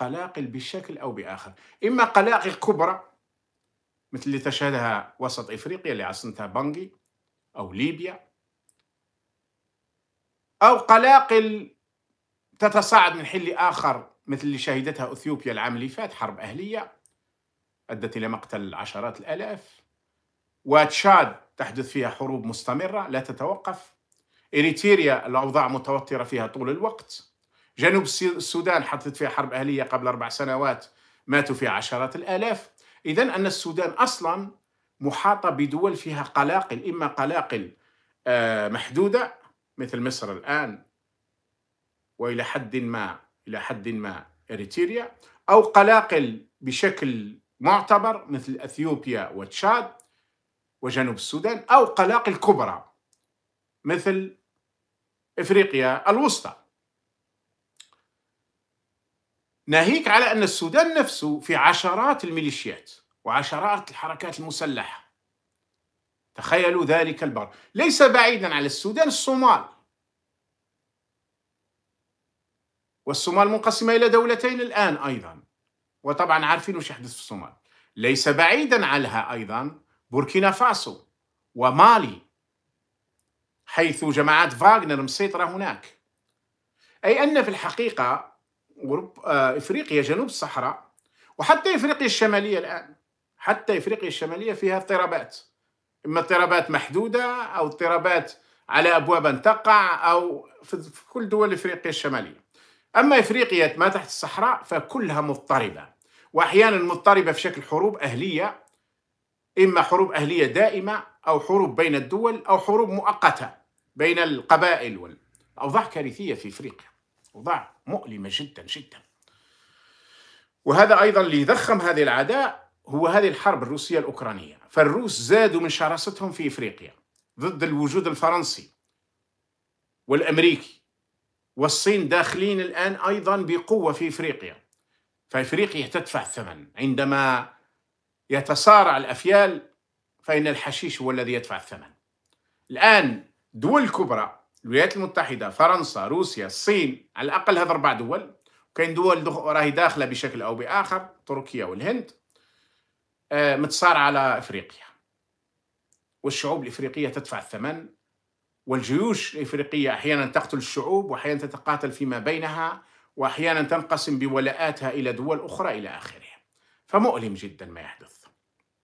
قلاقل بشكل أو بآخر إما قلاقل كبرى مثل اللي تشهدها وسط إفريقيا اللي عاصمتها بانجي أو ليبيا أو قلاقل تتصاعد من حل آخر مثل اللي شهدتها أثيوبيا العام اللي فات حرب أهلية أدت إلى مقتل عشرات الآلاف وتشاد تحدث فيها حروب مستمرة لا تتوقف إريتريا الأوضاع متوترة فيها طول الوقت جنوب السودان حطت فيها حرب أهلية قبل أربع سنوات ماتوا فيها عشرات الآلاف إذا أن السودان أصلا محاطة بدول فيها قلاقل إما قلاقل آه، محدودة مثل مصر الآن وإلى حد ما إلى حد ما إريتريا أو قلاقل بشكل معتبر مثل أثيوبيا وتشاد وجنوب السودان أو قلاقل كبرى مثل إفريقيا الوسطى ناهيك على أن السودان نفسه في عشرات الميليشيات وعشرات الحركات المسلحة تخيلوا ذلك البر ليس بعيدا على السودان الصومال والصومال منقسمة إلى دولتين الآن أيضا وطبعا عارفين وش يحدث في الصومال ليس بعيدا عنها أيضا بوركينا فاسو ومالي حيث جماعات فاغنر مسيطرة هناك أي أن في الحقيقة أوروبا آه، إفريقيا جنوب الصحراء وحتى إفريقيا الشمالية الآن حتى إفريقيا الشمالية فيها اضطرابات إما اضطرابات محدودة أو اضطرابات على أبواب أن تقع أو في كل دول إفريقيا الشمالية أما إفريقيا ما تحت الصحراء فكلها مضطربة وأحيانا مضطربة في شكل حروب أهلية إما حروب أهلية دائمة أو حروب بين الدول أو حروب مؤقتة بين القبائل أوضاع كارثية في إفريقيا أوضاع مؤلمة جدا جدا وهذا أيضا اللي ضخم هذه العداء هو هذه الحرب الروسية الأوكرانية فالروس زادوا من شراستهم في إفريقيا ضد الوجود الفرنسي والأمريكي والصين داخلين الآن أيضا بقوة في إفريقيا فإفريقيا تدفع الثمن عندما يتصارع الأفيال فإن الحشيش هو الذي يدفع الثمن الآن دول كبرى الولايات المتحده، فرنسا، روسيا، الصين، على الاقل هذ اربع دول، وكاين دول دخ... راهي داخله بشكل او باخر، تركيا والهند، متصارع آه، متصارعه على افريقيا. والشعوب الافريقيه تدفع الثمن والجيوش الافريقيه احيانا تقتل الشعوب واحيانا تتقاتل فيما بينها واحيانا تنقسم بولاءاتها الى دول اخرى الى اخره. فمؤلم جدا ما يحدث.